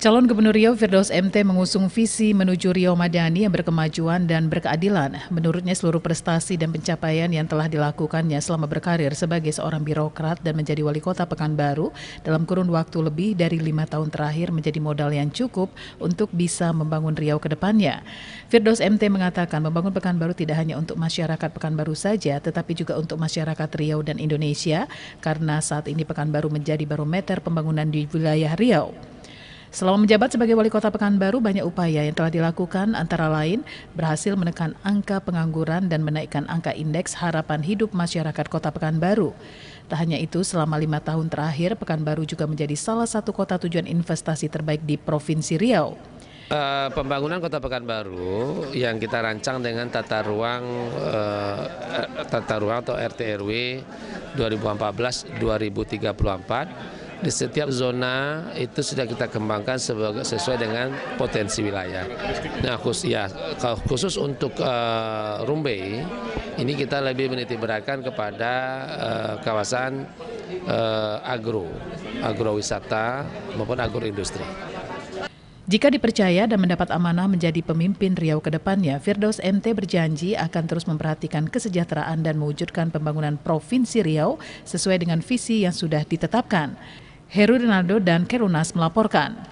Calon Gubernur Riau Firdaus MT mengusung visi menuju Riau Madani yang berkemajuan dan berkeadilan. Menurutnya seluruh prestasi dan pencapaian yang telah dilakukannya selama berkarir sebagai seorang birokrat dan menjadi wali kota Pekanbaru dalam kurun waktu lebih dari lima tahun terakhir menjadi modal yang cukup untuk bisa membangun Riau ke depannya. Firdaus MT mengatakan membangun Pekanbaru tidak hanya untuk masyarakat Pekanbaru saja tetapi juga untuk masyarakat Riau dan Indonesia karena saat ini Pekanbaru menjadi barometer pembangunan di wilayah Riau. Selama menjabat sebagai wali kota Pekanbaru, banyak upaya yang telah dilakukan antara lain berhasil menekan angka pengangguran dan menaikkan angka indeks harapan hidup masyarakat kota Pekanbaru. Tak hanya itu, selama lima tahun terakhir, Pekanbaru juga menjadi salah satu kota tujuan investasi terbaik di Provinsi Riau. Uh, pembangunan Kota Pekanbaru yang kita rancang dengan tata ruang uh, tata ruang atau RT RW 2014-2034 di setiap zona itu sudah kita kembangkan sebagai, sesuai dengan potensi wilayah. Nah khusus ya khusus untuk uh, eh, Rumbai ini kita lebih menitikberatkan kepada uh, kawasan uh, agro, agrowisata maupun agroindustri. Jika dipercaya dan mendapat amanah menjadi pemimpin Riau ke depannya, Firdaus MT berjanji akan terus memperhatikan kesejahteraan dan mewujudkan pembangunan Provinsi Riau sesuai dengan visi yang sudah ditetapkan. Heru Rinaldo dan Kerunas melaporkan.